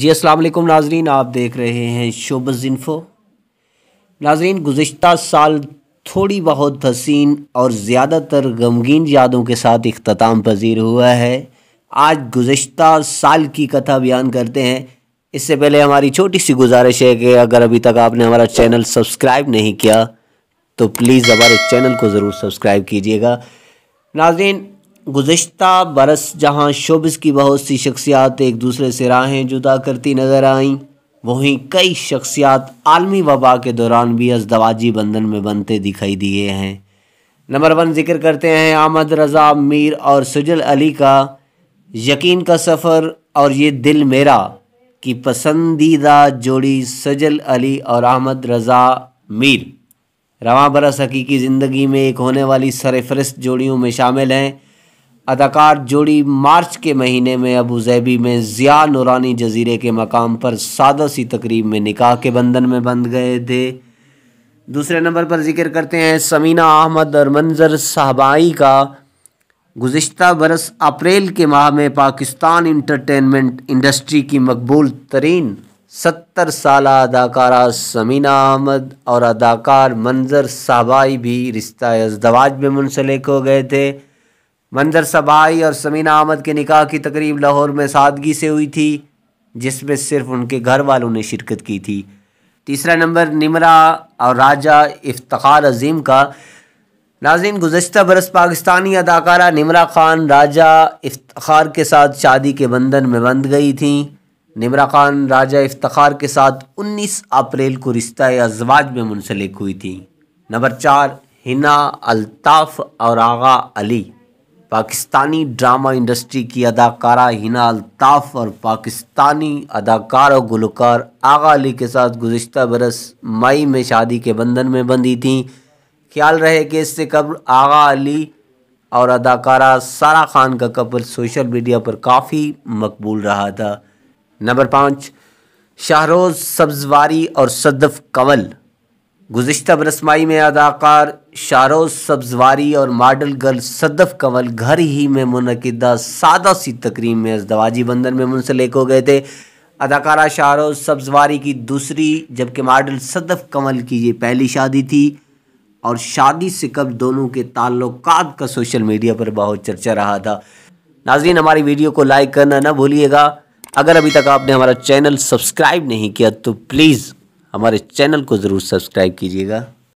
जी वालेकुम नाजरीन आप देख रहे हैं शोबज़ इन्फो नाजरीन गुज्त साल थोड़ी बहुत हसीन और ज़्यादातर गमगीन यादों के साथ अख्ताम पजीर हुआ है आज गुज्त साल की कथा बयान करते हैं इससे पहले हमारी छोटी सी गुजारिश है कि अगर अभी तक आपने हमारा चैनल सब्सक्राइब नहीं किया तो प्लीज़ हमारे चैनल को ज़रूर सब्सक्राइब कीजिएगा नाजरीन गुज्त बरस जहाँ शोबिस की बहुत सी शख्सियात एक दूसरे से राहें जुदा करती नज़र आईं वहीं कई शख्सियात आलमी वबा के दौरान भी अजदवाजी बंधन में बनते दिखाई दिए हैं नंबर वन जिक्र करते हैं आमद रज़ा मीर और सुजल अली का यकीन का सफ़र और ये दिल मेरा की पसंदीदा जोड़ी सजल अली और अहमद रज़ा मीर रवा बरस हकीकी ज़िंदगी में एक होने वाली सरफहरस्त जोड़ियों में शामिल हैं अदाकार जोड़ी मार्च के महीने में अबू जैबी में ज़िया नूरानी जजीरे के मकाम पर सादा सी तकरीब में निकाह के बंधन में बंध गए थे दूसरे नंबर पर जिक्र करते हैं समीना अहमद और मंजर साहबाई का गुज्त बरस अप्रैल के माह में पाकिस्तान इंटरटेनमेंट इंडस्ट्री की मकबूल तरीन सत्तर साल अदाकारा समीना अहमद और अदाकार मंजर साहबाई भी रिश्ता अजदवाज में मुंसलिक हो गए थे मंदर सबाई और समीना अहमद के निकाह की तकरीब लाहौर में सादगी से हुई थी जिसमें सिर्फ उनके घर वालों ने शिरकत की थी तीसरा नंबर निमरा और राजा इफ्तार अजीम का नाजिन गुजशत बरस पाकिस्तानी अदाकारा निमरा खान राजा इफ्तार के साथ शादी के बंधन में बंध गई थी निमरा खान राजा इफ्तार के साथ 19 अप्रैल को रिश्ता अजवाज में मुंसलिक हुई थी नंबर चार हिना अलताफ़ और आगा अली पाकिस्तानी ड्रामा इंडस्ट्री की अदाकारा हिना अल्ताफ़ और पाकिस्तानी अदाकार और गुलकार आगा अली के साथ गुज्त बरस मई में शादी के बंधन में बंधी थी ख्याल रहे कि इससे कब्र आगा अली और अदाकारा सारा खान का कपल सोशल मीडिया पर काफ़ी मकबूल रहा था नंबर पाँच शाहरोज़ सब्जवारी और सदफ कंवल गुज्त बरस मई में अदाकार शारोज सब्जवारी और मॉडल गर्ल सदफ कंवल घर ही में मनदा सादा सी तकरीम में अजदवाजी बंदन में मुंसलिक हो गए थे अदाकारा शारोज सब्जवारी की दूसरी जबकि मॉडल सदफ कंवल की ये पहली शादी थी और शादी से कब दोनों के ताल्लुक का सोशल मीडिया पर बहुत चर्चा रहा था नाजरीन हमारी वीडियो को लाइक करना ना भूलिएगा अगर अभी तक आपने हमारा चैनल सब्सक्राइब नहीं किया तो प्लीज़ हमारे चैनल को ज़रूर सब्सक्राइब कीजिएगा